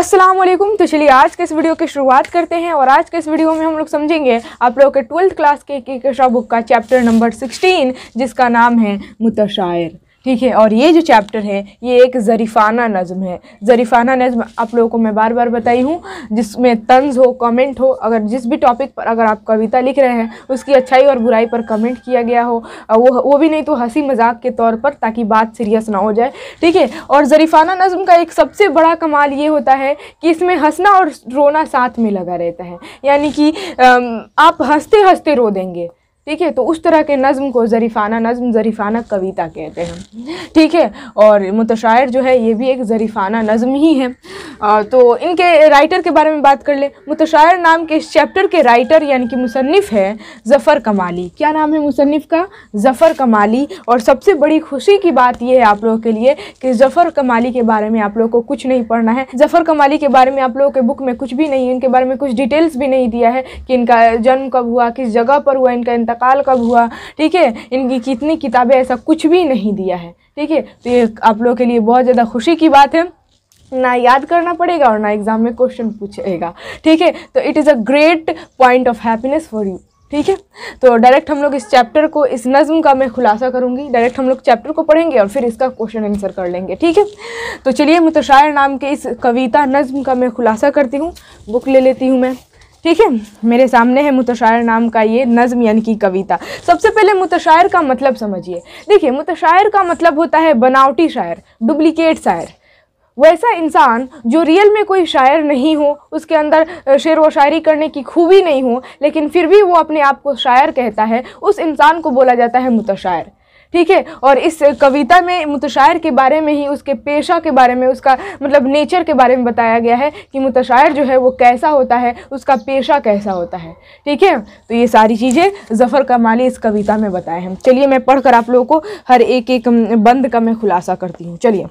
असलम तो चलिए आज के इस वीडियो की शुरुआत करते हैं और आज के इस वीडियो में हम लोग समझेंगे आप लोगों के ट्वेल्थ क्लास के केशा बुक का चैप्टर नंबर सिक्सटीन जिसका नाम है मुतशायर ठीक है और ये जो चैप्टर है ये एक ज़रीफ़ाना नज़म है ज़रीफ़ाना नज़म आप लोगों को मैं बार बार बताई हूँ जिसमें तंज हो कमेंट हो अगर जिस भी टॉपिक पर अगर आप कविता लिख रहे हैं उसकी अच्छाई और बुराई पर कमेंट किया गया हो वो वो भी नहीं तो हंसी मजाक के तौर पर ताकि बात सीरियस ना हो जाए ठीक है और ज़रीफ़ाना नज़म का एक सबसे बड़ा कमाल ये होता है कि इसमें हंसना और रोना साथ में लगा रहता है यानी कि आप हंसते हंसते रो देंगे ठीक है तो उस तरह के नज़म को ज़रीफ़ाना नज़म ज़रीफ़ाना कविता कहते हैं ठीक है और मुतशायर जो है ये भी एक ज़रीफ़ाना नज़म ही है आ, तो इनके राइटर के बारे में बात कर ले मुतशायर नाम के इस चैप्टर के राइटर यानी कि मुसनफ़ है ज़फ़र कमाली क्या नाम है मुसनफ़ का ज़फ़र कमाली और सबसे बड़ी खुशी की बात यह है आप लोगों के लिए कि ज़फ़र कमाली के बारे में आप लोगों को कुछ नहीं पढ़ना है ज़फ़र कमाली के बारे में आप लोगों के बुक में कुछ भी नहीं है इनके बारे में कुछ डिटेल्स भी नहीं दिया है कि इनका जन्म कब हुआ किस जगह पर हुआ इनका इंतकाल कब हुआ ठीक है इनकी कितनी किताबें ऐसा कुछ भी नहीं दिया है ठीक है तो ये आप लोगों के लिए बहुत ज़्यादा खुशी की बात है ना याद करना पड़ेगा और ना एग्ज़ाम में क्वेश्चन पूछेगा ठीक है तो it is a great point of happiness for you ठीक है तो डायरेक्ट हम लोग इस चैप्टर को इस नज़म का मैं खुलासा करूँगी डायरेक्ट हम लोग चैप्टर को पढ़ेंगे और फिर इसका क्वेश्चन आंसर कर लेंगे ठीक है तो चलिए मुतशायर नाम के इस कविता नज़म का मैं खुलासा करती हूँ बुक ले लेती हूँ मैं ठीक है मेरे सामने है मुतशायर नाम का ये नज़म यानी कि कविता सबसे पहले मुतशायर का मतलब समझिए देखिए मुतशायर का मतलब होता है बनावटी शायर डुप्लीकेट शायर वैसा इंसान जो रियल में कोई शायर नहीं हो उसके अंदर शेर व शायरी करने की खूबी नहीं हो लेकिन फिर भी वो अपने आप को शायर कहता है उस इंसान को बोला जाता है मुतशायर ठीक है और इस कविता में मुतशायर के बारे में ही उसके पेशा के बारे में उसका मतलब नेचर के बारे में बताया गया है कि मुतशायर जो है वो कैसा होता है उसका पेशा कैसा होता है ठीक है तो ये सारी चीज़ें जफ़र कमाली इस कविता में बताए हैं चलिए मैं पढ़कर आप लोगों को हर एक एक बंद का मैं खुलासा करती हूँ चलिए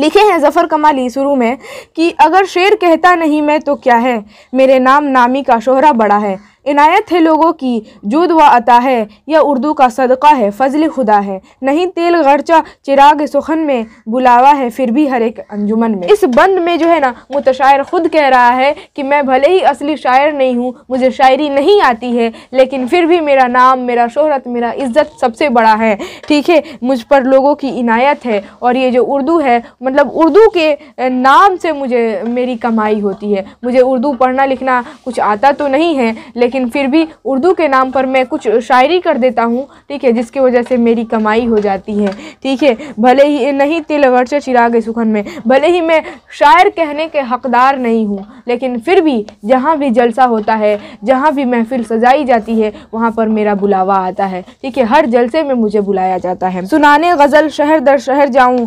लिखे हैं जफ़र कमाली शुरू में कि अगर शेर कहता नहीं मैं तो क्या है मेरे नाम नामी का शोहरा बड़ा है इनायत है लोगों की जूद व अता है यह उर्दू का सदका है फजल खुदा है नहीं तेल गर्चा चिराग सुखन में बुलावा है फिर भी हर एक अंजुमन में इस बंद में जो है ना मुतशायर ख़ुद कह रहा है कि मैं भले ही असली शायर नहीं हूँ मुझे शायरी नहीं आती है लेकिन फिर भी मेरा नाम मेरा शोहरत मेरा इज़्ज़त सबसे बड़ा है ठीक है मुझ पर लोगों की इनायत है और ये जो उर्दू है मतलब उर्दू के नाम से मुझे मेरी कमाई होती है मुझे उर्दू पढ़ना लिखना कुछ आता तो नहीं है लेकिन लेकिन फिर भी उर्दू के नाम पर मैं कुछ शायरी कर देता हूँ ठीक है जिसकी वजह से मेरी कमाई हो जाती है ठीक है भले ही नहीं तिल वर्षा चिराग सुखन में भले ही मैं शायर कहने के हकदार नहीं हूँ लेकिन फिर भी जहाँ भी जलसा होता है जहाँ भी महफिल सजाई जाती है वहाँ पर मेरा बुलावा आता है ठीक है हर जलसे में मुझे बुलाया जाता है सुनाने गज़ल शहर दर शहर जाऊँ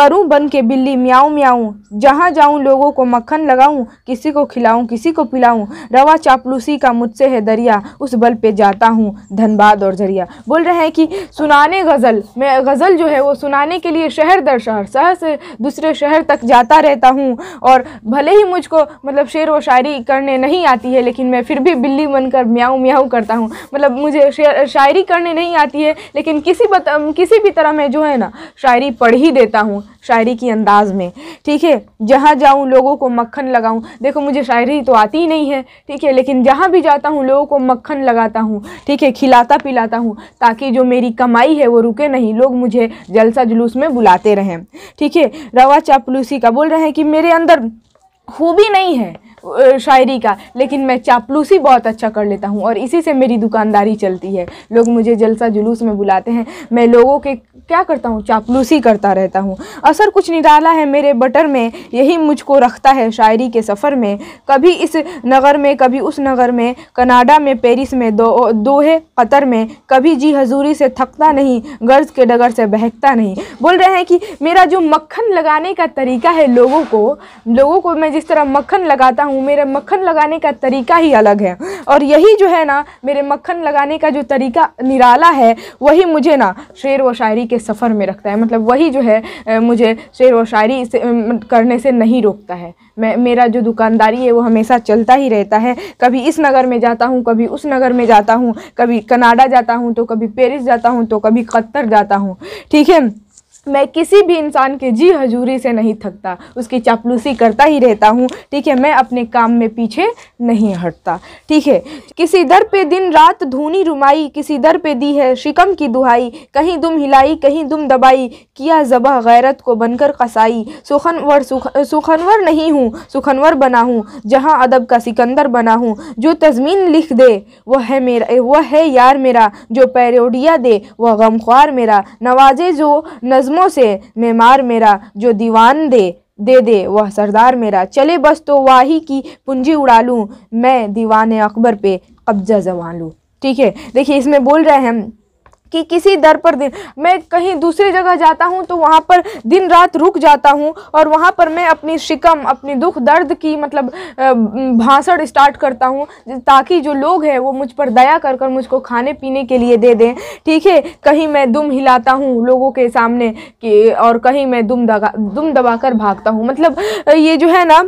करूँ बन के बिल्ली म्याऊँ म्याऊँ जहाँ जाऊँ लोगों को मक्खन लगाऊँ किसी को खिलाऊँ किसी को पिलाऊँ रवा चापलूसी का मुझ मुझसे है दरिया उस बल पे जाता हूँ धनबाद और जरिया बोल रहे हैं कि सुनाने गज़ल मैं गज़ल जो है वो सुनाने के लिए शहर दर शहर शहर से दूसरे शहर तक जाता रहता हूँ और भले ही मुझको मतलब शेर व शायरी करने नहीं आती है लेकिन मैं फिर भी बिल्ली बनकर म्याऊ म्याऊँ करता हूँ मतलब मुझे शायरी करने नहीं आती है लेकिन किसी बत, किसी भी तरह मैं जो है ना शायरी पढ़ ही देता हूँ शायरी की अंदाज़ में ठीक है जहाँ जाऊँ लोगों को मक्खन लगाऊँ देखो मुझे शायरी तो आती ही नहीं है ठीक है लेकिन जहाँ भी जाता लगाता हूँ लोगों को मक्खन लगाता हूँ ठीक है खिलाता पिलाता हूँ ताकि जो मेरी कमाई है वो रुके नहीं लोग मुझे जलसा जुलूस में बुलाते रहें ठीक है रवा चापलूसी का बोल रहे हैं कि मेरे अंदर खूबी नहीं है शायरी का लेकिन मैं चापलूसी बहुत अच्छा कर लेता हूँ और इसी से मेरी दुकानदारी चलती है लोग मुझे जलसा जुलूस में बुलाते हैं मैं लोगों के क्या करता हूँ चापलूसी करता रहता हूँ असर कुछ निराला है मेरे बटर में यही मुझको रखता है शायरी के सफ़र में कभी इस नगर में कभी उस नगर में कनाडा में पेरिस में दो दोहे कतर में कभी जी हजूरी से थकता नहीं गर्ज के डगर से बहकता नहीं बोल रहे हैं कि मेरा जो मक्खन लगाने का तरीका है लोगों को लोगों को मैं जिस तरह मक्खन लगाता हूँ हूँ मेरे मक्खन लगाने का तरीका ही अलग है और यही जो है ना मेरे मक्खन लगाने का जो तरीका निराला है वही मुझे ना शेर व शायरी के सफ़र में रखता है मतलब वही जो है मुझे शेर व शायरी से करने से नहीं रोकता है मैं मेरा जो दुकानदारी है वो हमेशा चलता ही रहता है कभी इस नगर में जाता हूँ कभी उस नगर में जाता हूँ कभी कनाडा जाता हूँ तो कभी पेरिस जाता हूँ तो कभी कत्तर जाता हूँ ठीक है मैं किसी भी इंसान के जी हजूरी से नहीं थकता उसकी चापलूसी करता ही रहता हूँ ठीक है मैं अपने काम में पीछे नहीं हटता ठीक है किसी दर पे दिन रात धूनी रुमाई किसी दर पे दी है शिकम की दुहाई कहीं दुम हिलाई कहीं दुम दबाई किया जबह गैरत को बनकर कसाई सुखनवर सुखनवर नहीं हूँ सुखनवर बना हूँ जहाँ अदब का सिकंदर बना हूँ जो तजमीन लिख दे वह है मेरा वह है यार मेरा जो पैरोडिया दे वह गमख्वार मेरा नवाजे जो नज़म कदमों से मैं मार मेरा जो दीवान दे दे दे वह सरदार मेरा चले बस तो वाही की पूंजी उड़ा लूँ मैं दीवान अकबर पे कब्जा जमा लूँ ठीक है देखिए इसमें बोल रहे हैं कि किसी दर पर दिन मैं कहीं दूसरी जगह जाता हूँ तो वहाँ पर दिन रात रुक जाता हूँ और वहाँ पर मैं अपनी शिकम अपनी दुख दर्द की मतलब भाषण स्टार्ट करता हूँ ताकि जो लोग हैं वो मुझ पर दया कर कर मुझको खाने पीने के लिए दे दें ठीक है कहीं मैं दुम हिलाता हूँ लोगों के सामने कि और कहीं मैं दुम दगा दुम दबा कर भागता हूँ मतलब ये जो है ना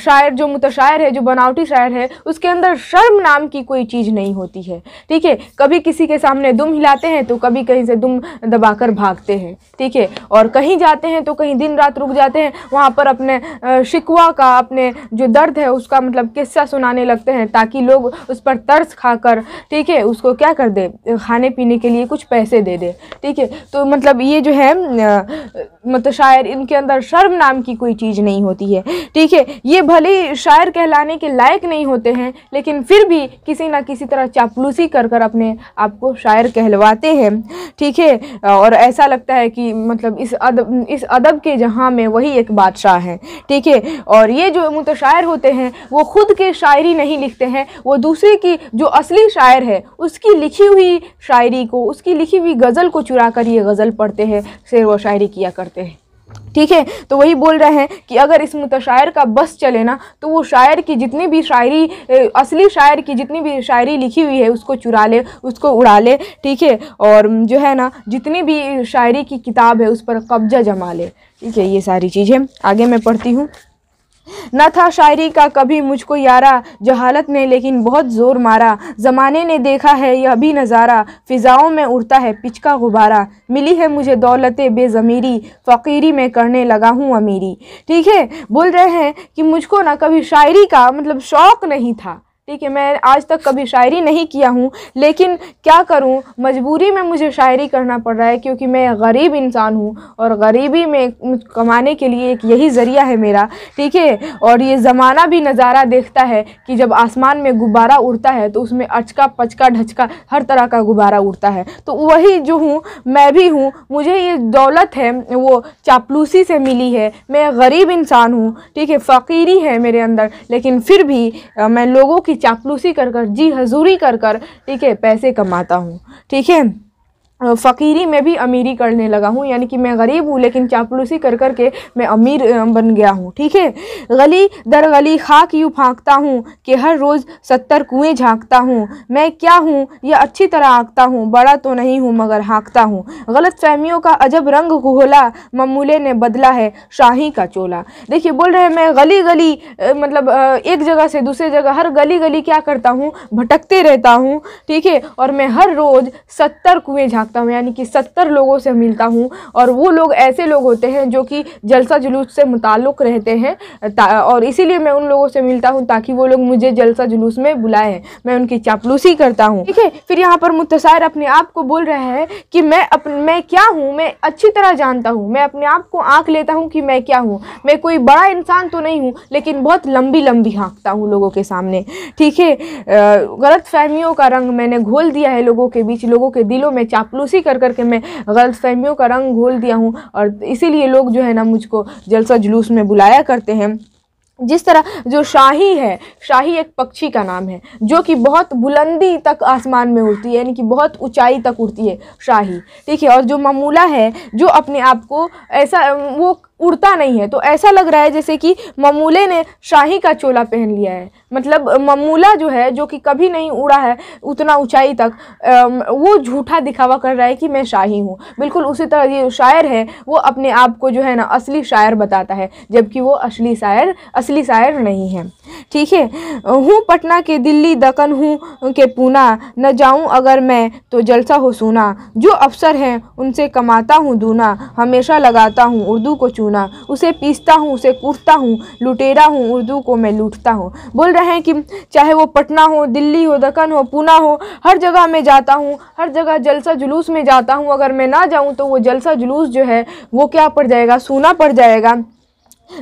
शायर जो मुतशायर है जो बनावटी शायर है उसके अंदर शर्म नाम की कोई चीज़ नहीं होती है ठीक है कभी किसी के सामने दुम हिलाते हैं तो कभी कहीं से दुम दबाकर भागते हैं ठीक है और कहीं जाते हैं तो कहीं दिन रात रुक जाते हैं वहाँ पर अपने शिकवा का अपने जो दर्द है उसका मतलब किस्सा सुनाने लगते हैं ताकि लोग उस पर तर्स खा ठीक है उसको क्या कर दे खाने पीने के लिए कुछ पैसे दे दे ठीक है तो मतलब ये जो है मतलब शायर इनके अंदर शर्म नाम की कोई चीज़ नहीं होती है ठीक है ये भले ही शायर कहलाने के लायक नहीं होते हैं लेकिन फिर भी किसी ना किसी तरह चापलूसी कर कर अपने आप को शायर कहलवाते हैं ठीक है और ऐसा लगता है कि मतलब इस अदब इस अदब के जहाँ में वही एक बादशाह हैं ठीक है और ये जो मुतशायर होते हैं वो ख़ुद के शायरी नहीं लिखते हैं वो दूसरे की जो असली शायर है उसकी लिखी हुई शायरी को उसकी लिखी हुई गज़ल को चुरा कर ये गज़ल पढ़ते हैं शेर व शायरी किया करते हैं ठीक है तो वही बोल रहे हैं कि अगर इस मुतशायर का बस चले ना तो वो शायर की जितनी भी शायरी असली शायर की जितनी भी शायरी लिखी हुई है उसको चुरा ले उसको उड़ा ले ठीक है और जो है ना जितनी भी शायरी की किताब है उस पर कब्जा जमा ले ठीक है ये सारी चीज़ें आगे मैं पढ़ती हूँ न था शायरी का कभी मुझको यारा जहालत ने लेकिन बहुत ज़ोर मारा ज़माने ने देखा है यह भी नज़ारा फ़िज़ाओं में उड़ता है पिचका गुबारा मिली है मुझे दौलत बेज़मीरी फ़कीरी में करने लगा हूँ अमीरी ठीक है बोल रहे हैं कि मुझको ना कभी शायरी का मतलब शौक़ नहीं था ठीक है मैं आज तक कभी शायरी नहीं किया हूँ लेकिन क्या करूँ मजबूरी में मुझे शायरी करना पड़ रहा है क्योंकि मैं गरीब इंसान हूँ और गरीबी में कमाने के लिए एक यही ज़रिया है मेरा ठीक है और ये ज़माना भी नज़ारा देखता है कि जब आसमान में गुब्बारा उड़ता है तो उसमें अचका पचका ढचका हर तरह का गुब्बारा उड़ता है तो वही जो हूँ मैं भी हूँ मुझे ये दौलत है वो चापलूसी से मिली है मैं गरीब इंसान हूँ ठीक है फ़कीरी है मेरे अंदर लेकिन फिर भी मैं लोगों की चापलूसी कर कर जी हजूरी कर कर ठीक है पैसे कमाता हूँ ठीक है फ़कीरी में भी अमीरी करने लगा हूँ यानी कि मैं गरीब हूँ लेकिन चापलूसी कर कर के मैं अमीर बन गया हूँ ठीक है गली दर गली खाक यूँ फाँकता हूँ कि हर रोज़ सत्तर कुएँ झाँकता हूँ मैं क्या हूँ यह अच्छी तरह आँकता हूँ बड़ा तो नहीं हूँ मगर हाँकता हूँ गलत फहमियों का अजब रंग घोला ममूले ने बदला है शाही का चोला देखिए बोल रहे हैं मैं गली गली मतलब एक जगह से दूसरे जगह हर गली गली क्या करता हूँ भटकते रहता हूँ ठीक है और मैं हर रोज़ सत्तर कुएँ झाँक भागता हूँ यानी कि सत्तर लोगों से मिलता हूँ और वो लोग ऐसे लोग होते हैं जो कि जलसा जुलूस से मुतलक रहते हैं और इसीलिए मैं उन लोगों से मिलता हूँ ताकि वो लोग मुझे जलसा जुलूस में बुलाएं मैं उनकी चापलूसी करता हूँ ठीक है फिर यहाँ पर मुतसार अपने आप को बोल रहा है कि मैं अपन मैं क्या हूँ मैं अच्छी तरह जानता हूँ मैं अपने आप को आँख लेता हूँ कि मैं क्या हूँ मैं कोई बड़ा इंसान तो नहीं हूँ लेकिन बहुत लंबी लंबी हाँकता हूँ लोगों के सामने ठीक है गलत फहमियों का रंग मैंने घोल दिया है लोगों के बीच लोगों के दिलों में चापलू चापलूसी कर करके मैं गलत फहमियों का रंग घोल दिया हूँ और इसीलिए लोग जो है ना मुझको जलसा जुलूस में बुलाया करते हैं जिस तरह जो शाही है शाही एक पक्षी का नाम है जो कि बहुत बुलंदी तक आसमान में उड़ती है यानी कि बहुत ऊंचाई तक उड़ती है शाही ठीक है और जो ममूला है जो अपने आप को ऐसा वो उड़ता नहीं है तो ऐसा लग रहा है जैसे कि ममूले ने शाही का चोला पहन लिया है मतलब ममूला जो है जो कि कभी नहीं उड़ा है उतना ऊंचाई तक वो झूठा दिखावा कर रहा है कि मैं शाही हूँ बिल्कुल उसी तरह ये शायर है वो अपने आप को जो है ना असली शायर बताता है जबकि वो असली शायर असली शायर नहीं है ठीक है हूँ पटना के दिल्ली दकन हूँ के पूना न जाऊँ अगर मैं तो जलसा हो सुना जो अफसर हैं उनसे कमाता हूँ दूना हमेशा लगाता हूँ उर्दू को चूना उसे पीसता हूँ उसे कूटता हूँ लुटेरा हूँ उर्दू को मैं लूटता हूँ बोल रहे हैं कि चाहे वो पटना हो दिल्ली हो दकन हो पूना हो हर जगह मैं जाता हूँ हर जगह जलसा जुलूस में जाता हूँ अगर मैं ना जाऊँ तो वो जलसा जुलूस जो है वो क्या पड़ जाएगा सूना पड़ जाएगा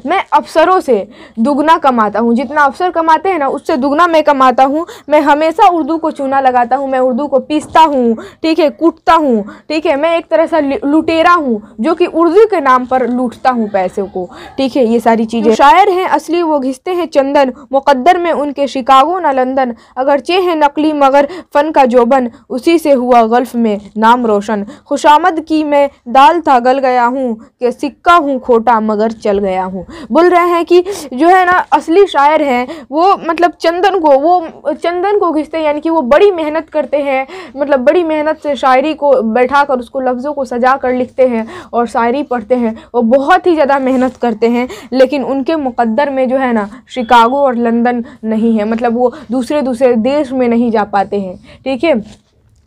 मैं अफसरों से दुगना कमाता हूँ जितना अफसर कमाते हैं ना उससे दुगना मैं कमाता हूँ मैं हमेशा उर्दू को चूना लगाता हूँ मैं उर्दू को पीसता हूँ ठीक है कूटता हूँ ठीक है मैं एक तरह से लुटेरा हूँ जो कि उर्दू के नाम पर लूटता हूँ पैसों को ठीक है ये सारी चीज़ें शायर हैं असली वो घिसते हैं चंदन मुकद्दर में उनके शिकागो ना लंदन अगरचे हैं नकली मगर फ़न का जोबन उसी से हुआ गल्फ में नाम रोशन खुशामद की मैं दाल था गल गया हूँ कि सिक्का हूँ खोटा मगर चल गया हूँ हूँ बोल रहे हैं कि जो है ना असली शायर हैं वो मतलब चंदन को वो चंदन को घिसते यानी कि वो बड़ी मेहनत करते हैं मतलब बड़ी मेहनत से शायरी को बैठा कर उसको लफ्ज़ों को सजा कर लिखते हैं और शायरी पढ़ते हैं वो बहुत ही ज़्यादा मेहनत करते हैं लेकिन उनके मुकद्दर में जो है ना शिकागो और लंदन नहीं है मतलब वो दूसरे दूसरे देश में नहीं जा पाते हैं ठीक है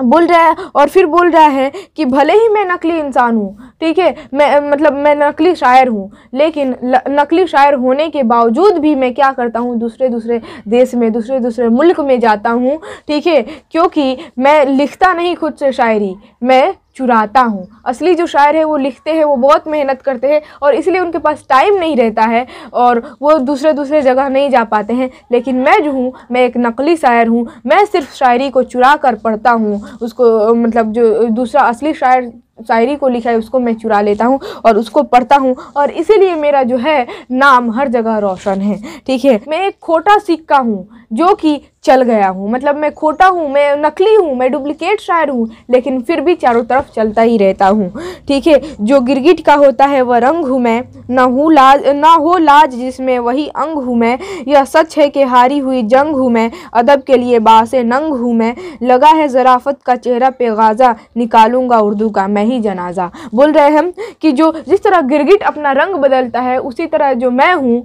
बोल रहा है और फिर बोल रहा है कि भले ही मैं नकली इंसान हूँ ठीक है मैं मतलब मैं नकली शायर हूँ लेकिन ल, नकली शायर होने के बावजूद भी मैं क्या करता हूँ दूसरे दूसरे देश में दूसरे दूसरे मुल्क में जाता हूँ ठीक है क्योंकि मैं लिखता नहीं खुद से शायरी मैं चुराता हूँ असली जो शायर है वो लिखते हैं वो बहुत मेहनत करते हैं और इसलिए उनके पास टाइम नहीं रहता है और वो दूसरे दूसरे जगह नहीं जा पाते हैं लेकिन मैं जो हूँ मैं एक नकली शायर हूँ मैं सिर्फ शायरी को चुरा कर पढ़ता हूँ उसको मतलब जो दूसरा असली शायर शायरी को लिखा है उसको मैं चुरा लेता हूँ और उसको पढ़ता हूँ और इसीलिए मेरा जो है नाम हर जगह रोशन है ठीक है मैं एक खोटा सिक्का हूँ जो कि चल गया हूँ मतलब मैं खोटा हूँ मैं नकली हूँ मैं डुप्लिकेट शायर हूँ लेकिन फिर भी चारों तरफ चलता ही रहता हूँ ठीक है जो गिरगिट का होता है वह रंग हूँ मैं ना हूँ लाज ना हो लाज जिसमें वही अंग हूँ मैं यह सच है कि हारी हुई जंग हूँ मैं अदब के लिए बासे नंग हूँ मैं लगा है ज़राफत का चेहरा पे गाजा निकालूंगा उर्दू का मैं नहीं जनाजा बोल रहे हम कि जो जिस तरह गिरगिट अपना रंग बदलता है उसी तरह जो मैं हूँ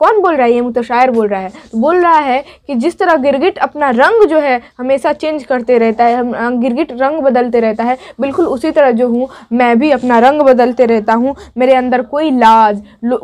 कौन बोल रहा है ये मुँह तो शायर बोल रहा है तो बोल रहा है कि जिस तरह गिरगिट अपना रंग जो है हमेशा चेंज करते रहता है हम गिरगिट रंग बदलते रहता है बिल्कुल उसी तरह जो हूँ मैं भी अपना रंग बदलते रहता हूँ मेरे अंदर कोई लाज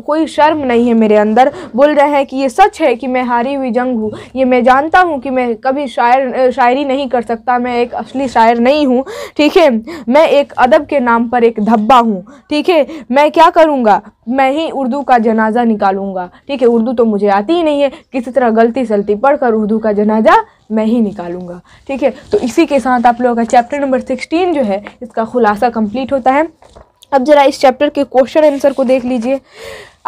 कोई शर्म नहीं है मेरे अंदर बोल रहे हैं कि ये सच है कि मैं हारी हुई जंग हूँ ये मैं जानता हूँ कि मैं कभी शायर शायरी नहीं कर सकता मैं एक असली शायर नहीं हूँ ठीक है मैं एक अदब के नाम पर एक धब्बा हूँ ठीक है मैं क्या करूँगा मैं ही उर्दू का जनाजा निकालूंगा ठीक है देखिए उर्दू तो मुझे आती ही नहीं है किसी तरह गलती सलती पढ़कर उर्दू का जनाजा मैं ही निकालूंगा ठीक है तो इसी के साथ आप लोगों का चैप्टर नंबर सिक्सटीन जो है इसका खुलासा कंप्लीट होता है अब ज़रा इस चैप्टर के क्वेश्चन आंसर को देख लीजिए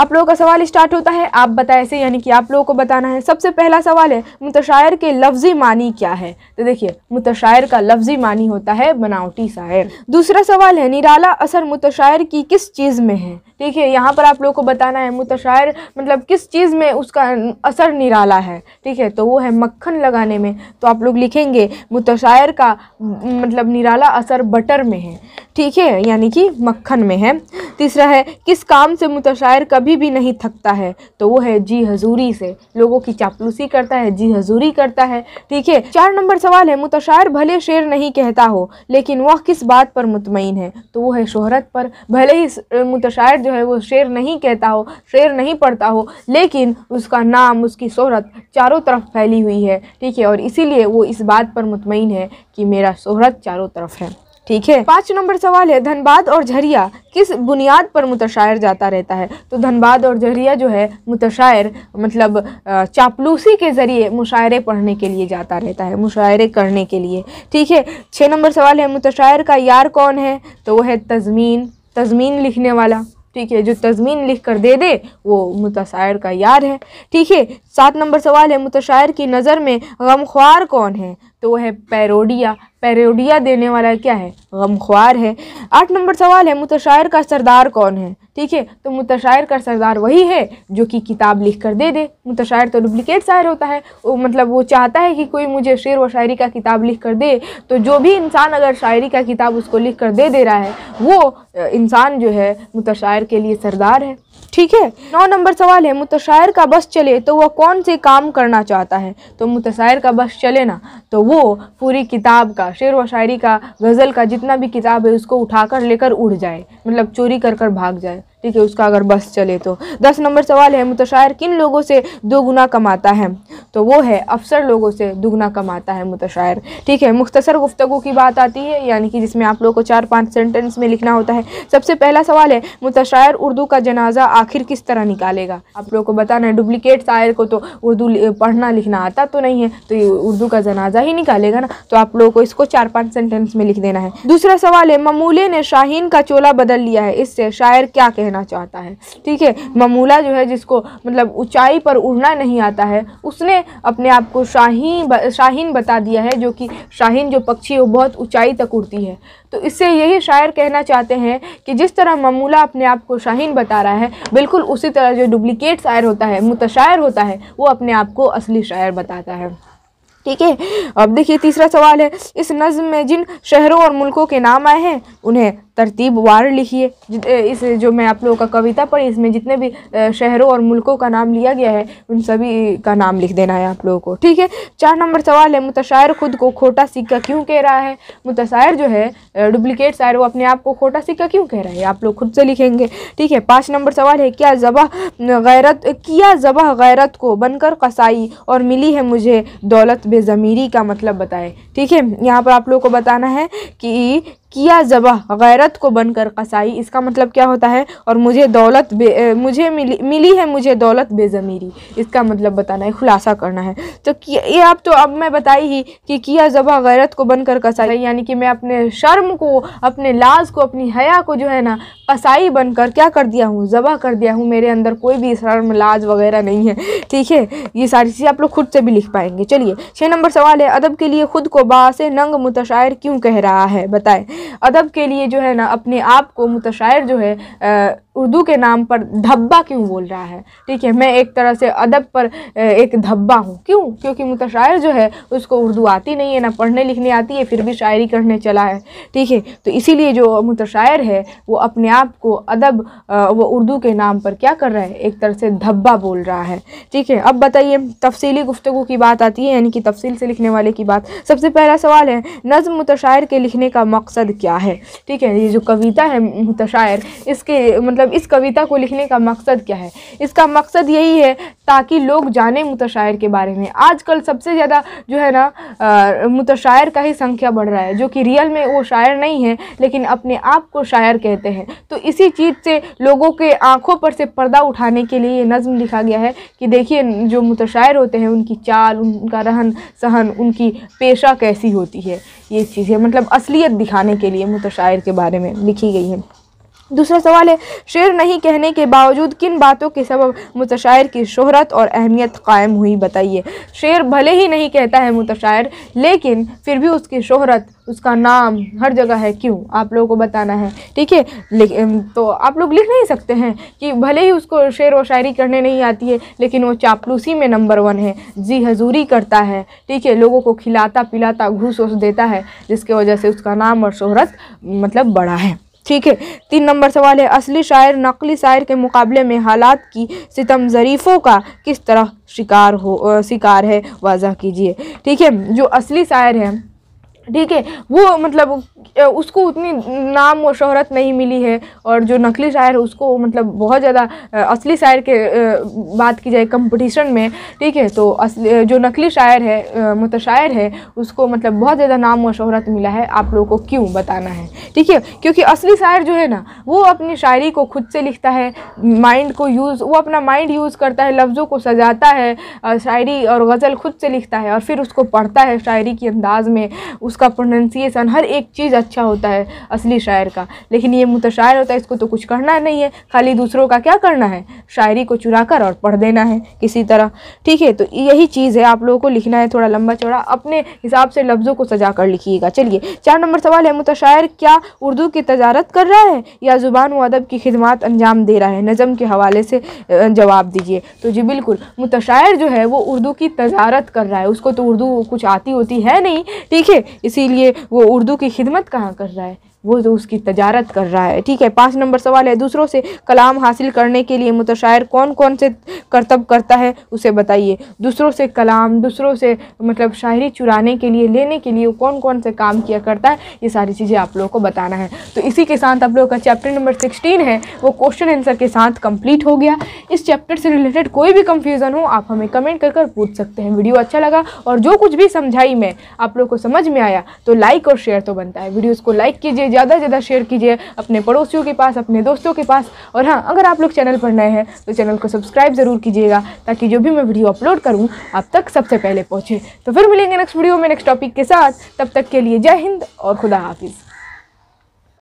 आप लोगों का सवाल स्टार्ट होता है आप बताए से यानी कि आप लोगों को बताना है सबसे पहला सवाल है मुतशायर के लफ्ज़ी मानी क्या है तो देखिए मुतशायर का लफ्ज़ी मानी होता है बनावटी शायर दूसरा सवाल है निराला असर मुतशायर की किस चीज़ में है ठीक है यहाँ पर आप लोगों को बताना है मुतशायर मतलब किस चीज़ में उसका असर निराला है ठीक है तो वो है मक्खन लगाने में तो आप लोग लिखेंगे मुतशायर का मतलब निराला असर बटर में है ठीक है यानी कि मक्खन में है तीसरा है किस काम से मुतशायर कभी कभी भी नहीं थकता है तो वो है जी हजूरी से लोगों की चापलूसी करता है जी हजूरी करता है ठीक है चार नंबर सवाल है मुतशायर भले शेर नहीं कहता हो लेकिन वह किस बात पर मुतमिन है तो वो है शोहरत पर भले ही मुतशायर जो है वो शेर नहीं कहता हो शेर नहीं पढ़ता हो लेकिन उसका नाम उसकी शोहरत चारों तरफ फैली हुई है ठीक है और इसीलिए वो इस बात पर मुतमिन है कि मेरा शोहरत चारों तरफ है ठीक है पाँच नंबर सवाल है धनबाद और झरिया किस बुनियाद पर मुतशायर जाता रहता है तो धनबाद और झरिया जो है मुतशायर मतलब चापलूसी के ज़रिए मुशायरे पढ़ने के लिए जाता रहता है मुशायरे करने के लिए ठीक है छः नंबर सवाल है मुतशायर का यार कौन है तो वह है तजमीन तजमीन लिखने वाला ठीक है जो तजमीन लिख कर दे दे वो मुतशायर का यार है ठीक है सात नंबर सवाल है मुतशायर की नज़र में गमख्वार कौन है तो वह है पैरोडिया पैरोडिया देने वाला क्या है गमख्वार है आठ नंबर सवाल है मुतशायर का सरदार कौन है ठीक है तो मुतशायर का सरदार वही है जो कि किताब लिख कर दे दे मुतशायर तो डुप्लिकेट शायर होता है वो मतलब वो चाहता है कि कोई मुझे शेर व शायरी का किताब लिख कर दे तो जो भी इंसान अगर शायरी का किताब उसको लिख कर दे दे रहा है वो इंसान जो है मुतशायर के लिए सरदार है ठीक है नौ नंबर सवाल है मुतशायर का बस चले तो वह कौन से काम करना चाहता है तो मुतशायर का बस चले ना तो वो पूरी किताब का का शेर व शायरी का गज़ल का जितना भी किताब है उसको उठाकर लेकर उड़ जाए मतलब चोरी कर कर भाग जाए ठीक है उसका अगर बस चले तो दस नंबर सवाल है मुतशायर किन लोगों से दोगुना कमाता है तो वो है अफसर लोगों से दोगुना कमाता है मुतशायर ठीक है मुख्तसर गुफ्तु की बात आती है यानी कि जिसमें आप लोग को चार पाँच सेंटेंस में लिखना होता है सबसे पहला सवाल है मुतशायर उर्दू का जनाजा आखिर किस तरह निकालेगा आप लोग को बताना है डुप्लीकेट शायर को तो उर्दू पढ़ना लिखना आता तो नहीं है तो ये उर्दू का जनाजा ही निकालेगा ना तो आप लोगों को इसको चार पाँच सेंटेंस में लिख देना है दूसरा सवाल है ममूले ने शाहीन का चोला बदल लिया है इससे शायर क्या कह रहना चाहता है ठीक है ममूला जो है जिसको मतलब ऊंचाई पर उड़ना नहीं आता है उसने अपने आप को शाहीन शाहीन बता दिया है जो कि शाहीन जो पक्षी है वो बहुत ऊंचाई तक उड़ती है तो इससे यही शायर कहना चाहते हैं कि जिस तरह ममूला अपने आप को शाहीन बता रहा है बिल्कुल उसी तरह जो डुप्लिकेट शायर होता है मुतशायर होता है वो अपने आप को असली शायर बताता है ठीक है अब देखिए तीसरा सवाल है इस नज़म में जिन शहरों और मुल्कों के नाम आए हैं उन्हें तरतीब वार लिखिए इस जो मैं आप लोगों का कविता पढ़ी इसमें जितने भी शहरों और मुल्कों का नाम लिया गया है उन सभी का नाम लिख देना है आप लोगों को ठीक है चार नंबर सवाल है मुतशायर खुद को खोटा सिक्का क्यों कह रहा है मुतशायर जो है डुप्लिकेट शायर वो अपने आप को खोटा सिक्का क्यों कह रहा है आप लोग खुद से लिखेंगे ठीक है पाँच नंबर सवाल है क्या जबह गैरत किया जबह गैरत को बनकर कसाई और मिली है मुझे दौलत बेज़मीरी का मतलब बताए ठीक है यहाँ पर आप लोगों को बताना है कि किया जबह गैरत को बनकर कसाई इसका मतलब क्या होता है और मुझे दौलत बे मुझे मिली मिली है मुझे दौलत बेज़मीरी इसका मतलब बताना है खुलासा करना है तो ये आप तो अब मैं बताई ही कि किया जबह गैरत को बनकर कसाई यानी कि मैं अपने शर्म को अपने लाज को अपनी हया को जो है ना कसाई बनकर क्या कर दिया हूँ जबह कर दिया हूँ मेरे अंदर कोई भी शर्म लाज वगैरह नहीं है ठीक है ये सारी चीज़ें आप लोग खुद से भी लिख पाएंगे चलिए छः नंबर सवाल है अदब के लिए ख़ुद को बास नंग मुतशायर क्यों कह रहा है बताएँ अदब के लिए जो है ना अपने आप को मुतशायर जो है आ, उर्दू के नाम पर धब्बा क्यों बोल रहा है ठीक है मैं एक तरह से अदब पर एक धब्बा हूँ क्यों क्योंकि मुतशायर जो है उसको उर्दू आती नहीं है ना पढ़ने लिखने आती है फिर भी शायरी करने चला है ठीक है तो इसीलिए जो मुतशायर है वो अपने आप को अदब वो उर्दू के नाम पर क्या कर रहा है एक तरह से धब्बा बोल रहा है ठीक है अब बताइए तफसली गुफ्तु की बात आती है यानी कि तफसील से लिखने वाले की बात सबसे पहला सवाल है नज़म मुतशायर के लिखने का मकसद क्या है ठीक है ये जो कविता है मुतशायर इसके मतलब मतलब इस कविता को लिखने का मकसद क्या है इसका मकसद यही है ताकि लोग जाने मुतशायर के बारे में आजकल सबसे ज़्यादा जो है ना मुतशायर का ही संख्या बढ़ रहा है जो कि रियल में वो शायर नहीं है लेकिन अपने आप को शायर कहते हैं तो इसी चीज़ से लोगों के आँखों पर से पर्दा उठाने के लिए ये नज़म लिखा गया है कि देखिए जो मुतशायर होते हैं उनकी चाल उनका रहन सहन उनकी पेशा कैसी होती है ये चीज़ें मतलब असलियत दिखाने के लिए मुतशायर के बारे में लिखी गई हैं दूसरा सवाल है शेर नहीं कहने के बावजूद किन बातों के सबब मुतशायर की शहरत और अहमियत कायम हुई बताइए शेर भले ही नहीं कहता है मुतशायर लेकिन फिर भी उसकी शहरत उसका नाम हर जगह है क्यों आप लोगों को बताना है ठीक है लेकिन तो आप लोग लिख नहीं सकते हैं कि भले ही उसको शेर व शायरी करने नहीं आती है लेकिन वो चापलूसी में नंबर वन है जी हजूरी करता है ठीक है लोगों को खिलाता पिलाता घूस वूस देता है जिसके वजह से उसका नाम और शहरत मतलब बड़ा है ठीक है तीन नंबर सवाल है असली शायर नकली शायर के मुकाबले में हालात की सितम ज़रीफ़ों का किस तरह शिकार हो शिकार है वाजह कीजिए ठीक है जो असली शायर है ठीक है वो मतलब उसको उतनी नाम और शहरत नहीं मिली है और जो नकली शायर है उसको मतलब बहुत ज़्यादा असली शायर के बात की जाए कंपटीशन में ठीक है तो असली जो नकली शायर है मुतशायर है उसको मतलब बहुत ज़्यादा नाम और शहरत मिला है आप लोगों को क्यों बताना है ठीक है क्योंकि असली शायर जो है ना वो अपनी शायरी को खुद से लिखता है माइंड को यूज़ वो अपना माइंड यूज़ करता है लफ्ज़ों को सजाता है शायरी और गज़ल खुद से लिखता है और फिर उसको पढ़ता है शायरी के अंदाज़ में उस उसका प्रोनंसिएसन हर एक चीज़ अच्छा होता है असली शायर का लेकिन ये मुतशायर होता है इसको तो कुछ करना नहीं है खाली दूसरों का क्या करना है शायरी को चुरा कर और पढ़ देना है किसी तरह ठीक है तो यही चीज़ है आप लोगों को लिखना है थोड़ा लंबा चौड़ा अपने हिसाब से लफ्ज़ों को सजा कर लिखिएगा चलिए चार नंबर सवाल है मुतशायर क्या उर्दू की तजारत कर रहा है या ज़ुबान व अदब की खिदमत अंजाम दे रहा है नज़म के हवाले से जवाब दीजिए तो जी बिल्कुल मुतशायर जो है वो उर्दू की तजारत कर रहा है उसको तो उर्दू कुछ आती होती है नहीं ठीक है इसीलिए वो उर्दू की खिदमत कहाँ कर रहा है वो जो उसकी तजारत कर रहा है ठीक है पाँच नंबर सवाल है दूसरों से कलाम हासिल करने के लिए मुतशायर कौन कौन से करतब करता है उसे बताइए दूसरों से कलाम दूसरों से मतलब शायरी चुराने के लिए लेने के लिए कौन कौन से काम किया करता है ये सारी चीज़ें आप लोगों को बताना है तो इसी के साथ आप लोगों का चैप्टर नंबर सिक्सटीन है वो क्वेश्चन आंसर के साथ कम्प्लीट हो गया इस चैप्टर से रिलेटेड कोई भी कंफ्यूजन हो आप हमें कमेंट कर कर पूछ सकते हैं वीडियो अच्छा लगा और जो कुछ भी समझाई मैं आप लोग को समझ में आया तो लाइक और शेयर तो बनता है वीडियोज़ को लाइक कीजिए ज़्यादा से ज़्यादा शेयर कीजिए अपने पड़ोसियों के पास अपने दोस्तों के पास और हाँ अगर आप लोग चैनल पर नए हैं तो चैनल को सब्सक्राइब ज़रूर कीजिएगा ताकि जो भी मैं वीडियो अपलोड करूँ आप तक सबसे पहले पहुँचे तो फिर मिलेंगे नेक्स्ट वीडियो में नेक्स्ट टॉपिक के साथ तब तक के लिए जय हिंद और खुदा हाफिज़